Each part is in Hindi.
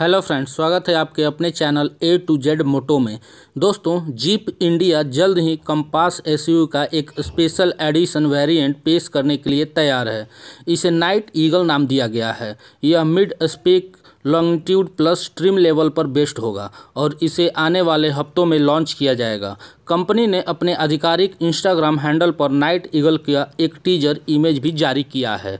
हेलो फ्रेंड्स स्वागत है आपके अपने channel A to Z moto में दोस्तों जीप इंडिया जल्द ही कंपास एसयू का एक स्पेशल एडिशन वेरिएंट पेश करने के लिए तैयार है इसे नाइट ईगल नाम दिया गया है यह mid spec longitude plus trim level पर बेस्ड होगा और इसे आने वाले हफ्तों में लॉन्च किया जाएगा कंपनी ने अपने आधिकारिक इंस्टाग्राम हैंडल पर नाइट ईगल का एक टीजर इमेज भी जारी किया है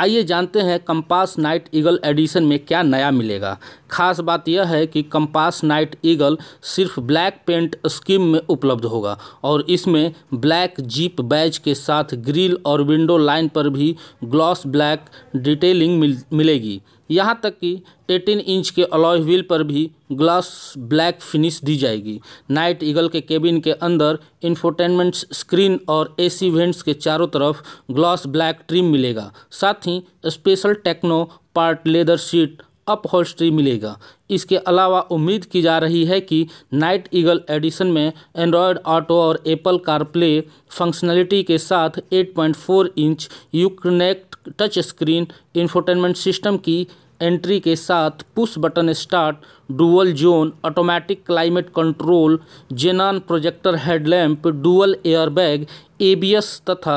आइए जानते हैं कंपास नाइट ईगल एडिशन में क्या नया मिलेगा खास बात यह है कि कंपास नाइट ईगल सिर्फ ब्लैक पेंट स्कीम में उपलब्ध होगा और इसमें ब्लैक जीप बैज के साथ ग्रिल और विंडो लाइन पर भी ग्लॉस ब्लैक डिटेलिंग मिल, मिलेगी यहाँ तक कि 18 इंच के अलॉय व्हील पर भी ग्लास ब्लैक फिनिश दी जाएगी नाइट ईगल के केबिन के अंदर इंफोटेनमेंट स्क्रीन और एसी वेंट्स के चारों तरफ ग्लास ब्लैक ट्रिम मिलेगा साथ ही special techno part leather seat upholstery मिलेगा इसके अलावा उम्मीद की जा रही है कि नाइट ईगल एडिशन में एंड्रॉयड ऑटो और एप्पल कारप्ले फंक्शनलिटी के साथ 8.4 inch Uconnect touch screen infotainment system की एंट्री के साथ push button start dual zone automatic climate control xenon projector headlamp dual airbag ABS तथा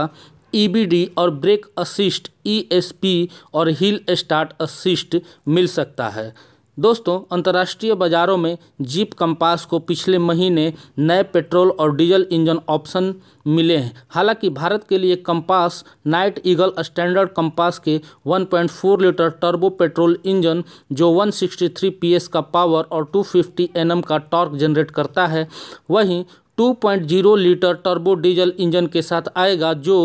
ई e और ब्रेक असिस्ट ई e और हिल स्टार्ट असिस्ट मिल सकता है दोस्तों अंतर्राष्ट्रीय बाज़ारों में जीप कंपास को पिछले महीने नए पेट्रोल और डीजल इंजन ऑप्शन मिले हैं हालांकि भारत के लिए Compass Night Eagle standard Compass के 1.4 लीटर टर्बो पेट्रोल इंजन जो 163 पीएस का पावर और 250 एनएम का टॉर्क जनरेट करता है वहीं 2.0 लीटर टर्बो डीजल इंजन के साथ आएगा जो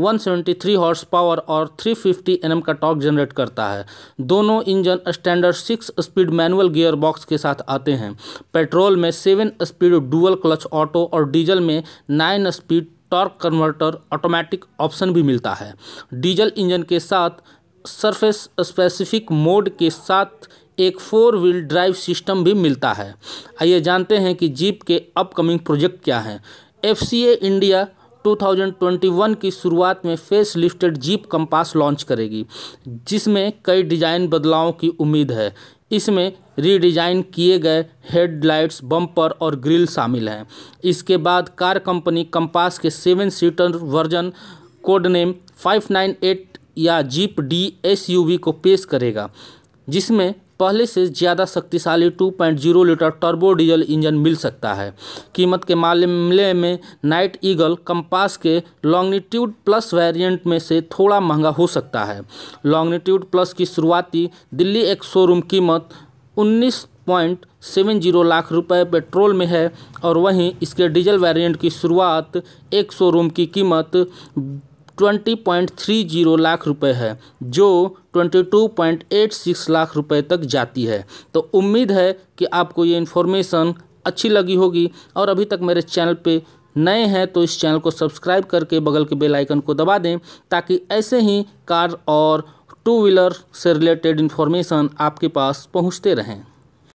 173 हॉर्स पावर और 350 फिफ्टी का टॉर्क जनरेट करता है दोनों engine standard six speed manual gear box के साथ आते हैं पेट्रोल में seven speed dual clutch auto और डीजल में nine speed torque converter automatic option भी मिलता है डीजल इंजन के साथ सरफेस स्पेसिफिक मोड के साथ एक फोर व्हील ड्राइव सिस्टम भी मिलता है आइए जानते हैं कि जीप के अपकमिंग प्रोजेक्ट क्या हैं एफ इंडिया 2021 की शुरुआत में face lifted Jeep Compass launch करेगी जिसमें कई डिज़ाइन बदलावों की उम्मीद है इसमें रीडिज़ाइन किए गए हेडलाइट्स बम्पर और ग्रिल शामिल हैं इसके बाद कार कंपनी कंपास के सेवन सीटर वर्जन कोडनेम 598 या जीप डी एस को पेश करेगा जिसमें पहले से ज़्यादा शक्तिशाली 2.0 लीटर टर्बो डीजल इंजन मिल सकता है कीमत के मामले में नाइट ईगल कंपास के लॉन्गनीट्यूड प्लस वेरिएंट में से थोड़ा महंगा हो सकता है लॉन्गनीट्यूड प्लस की शुरुआती दिल्ली एक शोरूम कीमत उन्नीस पॉइंट सेवन जीरो लाख रुपए पेट्रोल में है और वहीं इसके डीजल वेरिएंट की शुरुआत एक शोरूम की कीमत twenty point three zero lakh रुपए है जो twenty two point eight six lakh रुपए तक जाती है तो उम्मीद है कि आपको ये इन्फॉर्मेशन अच्छी लगी होगी और अभी तक मेरे चैनल पे नए हैं तो इस चैनल को सब्सक्राइब करके बगल के बेल आइकन को दबा दें ताकि ऐसे ही कार और टू व्हीलर से रिलेटेड इन्फॉर्मेशन आपके पास पहुंचते रहें